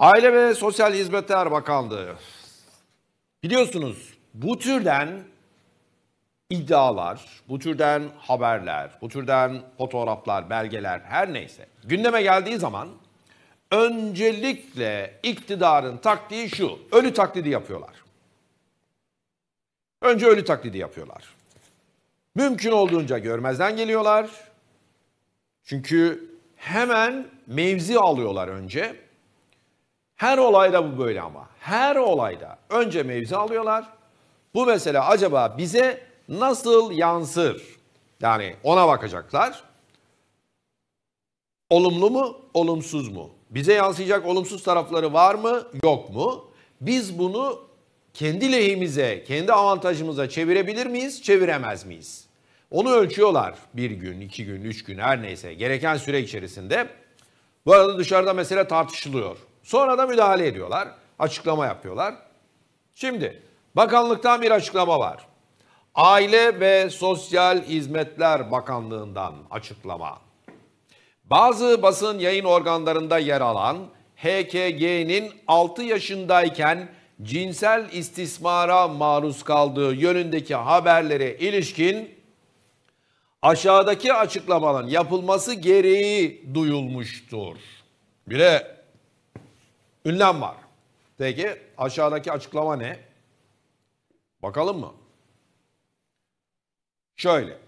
Aile ve Sosyal Hizmetler Bakanlığı. Biliyorsunuz bu türden iddialar, bu türden haberler, bu türden fotoğraflar, belgeler her neyse gündeme geldiği zaman öncelikle iktidarın taktiği şu. Ölü taklidi yapıyorlar. Önce ölü taklidi yapıyorlar. Mümkün olduğunca görmezden geliyorlar. Çünkü hemen mevzi alıyorlar önce her olayda bu böyle ama. Her olayda önce mevzi alıyorlar. Bu mesele acaba bize nasıl yansır? Yani ona bakacaklar. Olumlu mu, olumsuz mu? Bize yansıyacak olumsuz tarafları var mı, yok mu? Biz bunu kendi lehimize, kendi avantajımıza çevirebilir miyiz, çeviremez miyiz? Onu ölçüyorlar bir gün, iki gün, üç gün her neyse gereken süre içerisinde. Bu arada dışarıda mesele tartışılıyor. Sonra da müdahale ediyorlar. Açıklama yapıyorlar. Şimdi bakanlıktan bir açıklama var. Aile ve Sosyal Hizmetler Bakanlığı'ndan açıklama. Bazı basın yayın organlarında yer alan HKG'nin 6 yaşındayken cinsel istismara maruz kaldığı yönündeki haberlere ilişkin aşağıdaki açıklamanın yapılması gereği duyulmuştur. Bire Ünlem var. Peki aşağıdaki açıklama ne? Bakalım mı? Şöyle.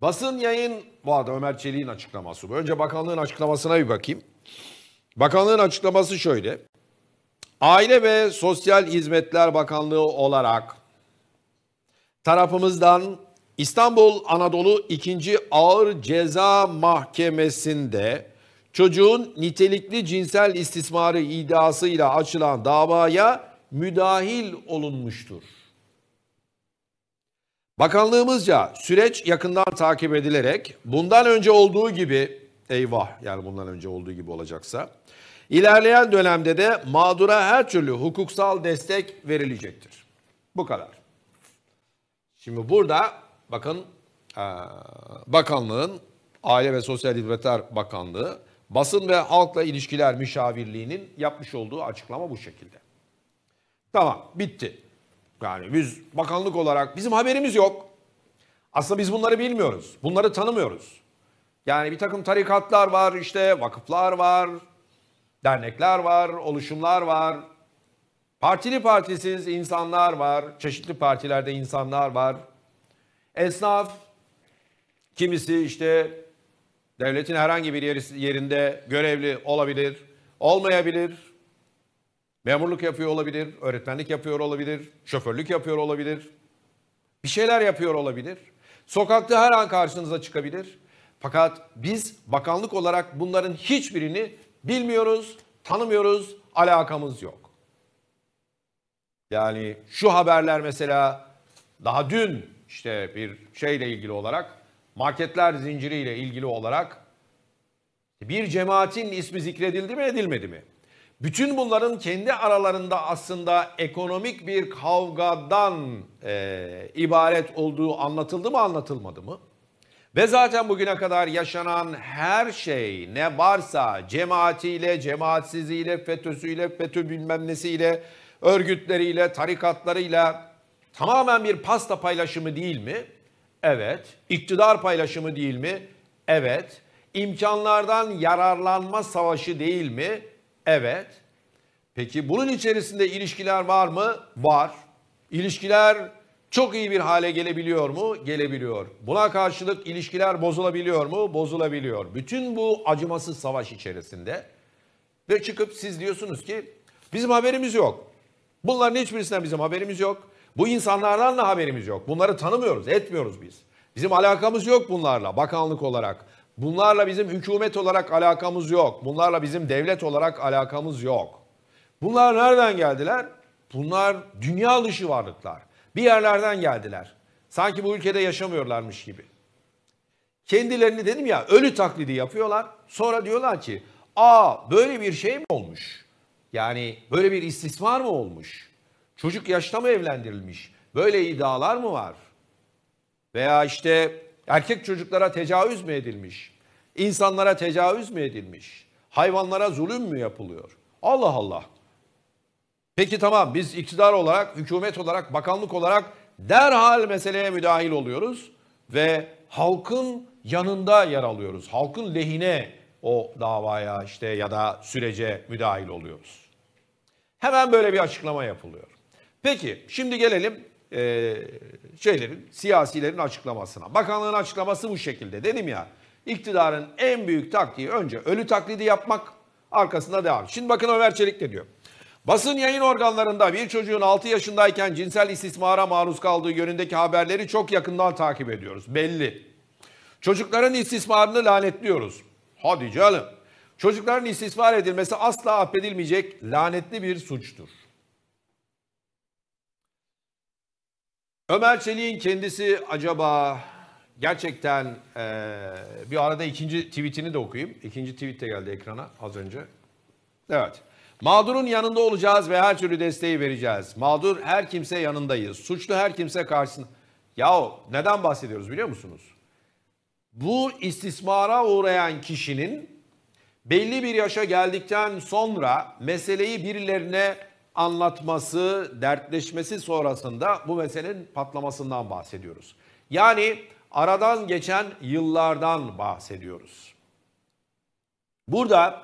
Basın yayın bu vardı Ömer Çelik'in açıklaması bu. Önce bakanlığın açıklamasına bir bakayım. Bakanlığın açıklaması şöyle. Aile ve Sosyal Hizmetler Bakanlığı olarak tarafımızdan İstanbul Anadolu 2. Ağır Ceza Mahkemesi'nde çocuğun nitelikli cinsel istismarı iddiasıyla açılan davaya müdahil olunmuştur. Bakanlığımızca süreç yakından takip edilerek bundan önce olduğu gibi eyvah yani bundan önce olduğu gibi olacaksa ilerleyen dönemde de mağdura her türlü hukuksal destek verilecektir. Bu kadar. Şimdi burada bakın bakanlığın Aile ve Sosyal Hizmetler Bakanlığı Basın ve Halkla İlişkiler Müşavirliği'nin yapmış olduğu açıklama bu şekilde. Tamam bitti. Yani biz bakanlık olarak bizim haberimiz yok. Aslında biz bunları bilmiyoruz. Bunları tanımıyoruz. Yani bir takım tarikatlar var işte vakıflar var, dernekler var, oluşumlar var. Partili partisiz insanlar var, çeşitli partilerde insanlar var. Esnaf, kimisi işte devletin herhangi bir yerinde görevli olabilir, olmayabilir. Memurluk yapıyor olabilir, öğretmenlik yapıyor olabilir, şoförlük yapıyor olabilir. Bir şeyler yapıyor olabilir. Sokakta her an karşınıza çıkabilir. Fakat biz bakanlık olarak bunların hiçbirini bilmiyoruz, tanımıyoruz, alakamız yok. Yani şu haberler mesela daha dün işte bir şeyle ilgili olarak marketler zinciriyle ilgili olarak bir cemaatin ismi zikredildi mi edilmedi mi? Bütün bunların kendi aralarında aslında ekonomik bir kavgadan e, ibaret olduğu anlatıldı mı anlatılmadı mı? Ve zaten bugüne kadar yaşanan her şey ne varsa cemaatiyle, cemaatsiziyle, FETÖ'süyle, FETÖ bilmem nesiyle, örgütleriyle, tarikatlarıyla, Tamamen bir pasta paylaşımı değil mi? Evet. İktidar paylaşımı değil mi? Evet. İmkanlardan yararlanma savaşı değil mi? Evet. Peki bunun içerisinde ilişkiler var mı? Var. İlişkiler çok iyi bir hale gelebiliyor mu? Gelebiliyor. Buna karşılık ilişkiler bozulabiliyor mu? Bozulabiliyor. Bütün bu acımasız savaş içerisinde ve çıkıp siz diyorsunuz ki bizim haberimiz yok. Bunların hiçbirisinden bizim haberimiz yok. Bu insanlardan da haberimiz yok. Bunları tanımıyoruz, etmiyoruz biz. Bizim alakamız yok bunlarla bakanlık olarak. Bunlarla bizim hükümet olarak alakamız yok. Bunlarla bizim devlet olarak alakamız yok. Bunlar nereden geldiler? Bunlar dünya dışı varlıklar. Bir yerlerden geldiler. Sanki bu ülkede yaşamıyorlarmış gibi. Kendilerini dedim ya ölü taklidi yapıyorlar. Sonra diyorlar ki aa böyle bir şey mi olmuş? Yani böyle bir istismar mı olmuş? Çocuk yaşta mı evlendirilmiş? Böyle iddialar mı var? Veya işte erkek çocuklara tecavüz mü edilmiş? İnsanlara tecavüz mü edilmiş? Hayvanlara zulüm mü yapılıyor? Allah Allah. Peki tamam biz iktidar olarak, hükümet olarak, bakanlık olarak derhal meseleye müdahil oluyoruz ve halkın yanında yer alıyoruz. Halkın lehine o davaya işte ya da sürece müdahil oluyoruz. Hemen böyle bir açıklama yapılıyor. Peki şimdi gelelim e, şeylerin, siyasilerin açıklamasına. Bakanlığın açıklaması bu şekilde. Dedim ya iktidarın en büyük taktiği önce ölü taklidi yapmak arkasında devam. Şimdi bakın Ömer Çelik ne diyor. Basın yayın organlarında bir çocuğun 6 yaşındayken cinsel istismara maruz kaldığı yönündeki haberleri çok yakından takip ediyoruz. Belli. Çocukların istismarını lanetliyoruz. Hadi canım. Çocukların istismar edilmesi asla affedilmeyecek lanetli bir suçtur. Ömer Çelik'in kendisi acaba gerçekten e, bir arada ikinci tweetini de okuyayım. İkinci tweet de geldi ekrana az önce. Evet. Mağdurun yanında olacağız ve her türlü desteği vereceğiz. Mağdur her kimse yanındayız. Suçlu her kimse karşısında. Yahu neden bahsediyoruz biliyor musunuz? Bu istismara uğrayan kişinin belli bir yaşa geldikten sonra meseleyi birilerine anlatması, dertleşmesi sonrasında bu meselenin patlamasından bahsediyoruz. Yani aradan geçen yıllardan bahsediyoruz. Burada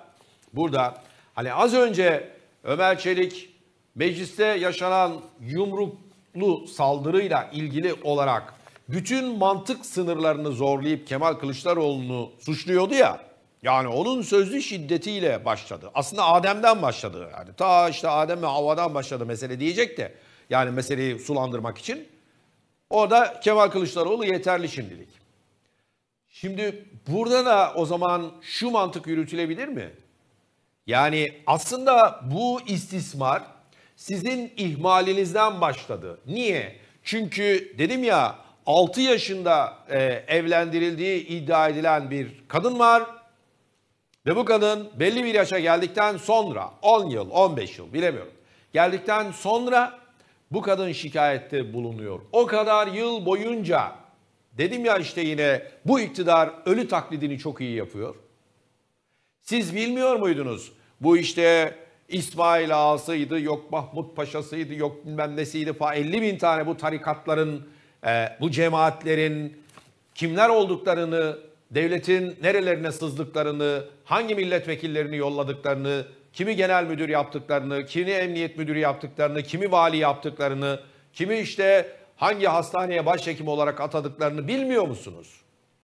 burada hani az önce Ömer Çelik mecliste yaşanan yumruklu saldırıyla ilgili olarak bütün mantık sınırlarını zorlayıp Kemal Kılıçdaroğlu'nu suçluyordu ya. Yani onun sözlü şiddetiyle başladı. Aslında Adem'den başladı. Yani ta işte Adem ve Havva'dan başladı mesele diyecek de. Yani meseleyi sulandırmak için. Orada Kemal Kılıçdaroğlu yeterli şimdilik. Şimdi burada da o zaman şu mantık yürütülebilir mi? Yani aslında bu istismar sizin ihmalinizden başladı. Niye? Çünkü dedim ya 6 yaşında e, evlendirildiği iddia edilen bir kadın var ve bu kadın belli bir yaşa geldikten sonra 10 yıl, 15 yıl bilemiyorum. Geldikten sonra bu kadın şikayette bulunuyor. O kadar yıl boyunca dedim ya işte yine bu iktidar ölü taklidini çok iyi yapıyor. Siz bilmiyor muydunuz? Bu işte İsmail Ağa'sıydı, yok Mahmut Paşa'sıydı, yok bilmem nesiydi falan. 50 bin tane bu tarikatların, e, bu cemaatlerin kimler olduklarını devletin nerelerine sızdıklarını, hangi milletvekillerini yolladıklarını, kimi genel müdür yaptıklarını, kimi emniyet müdürü yaptıklarını, kimi vali yaptıklarını, kimi işte hangi hastaneye başhekim olarak atadıklarını bilmiyor musunuz?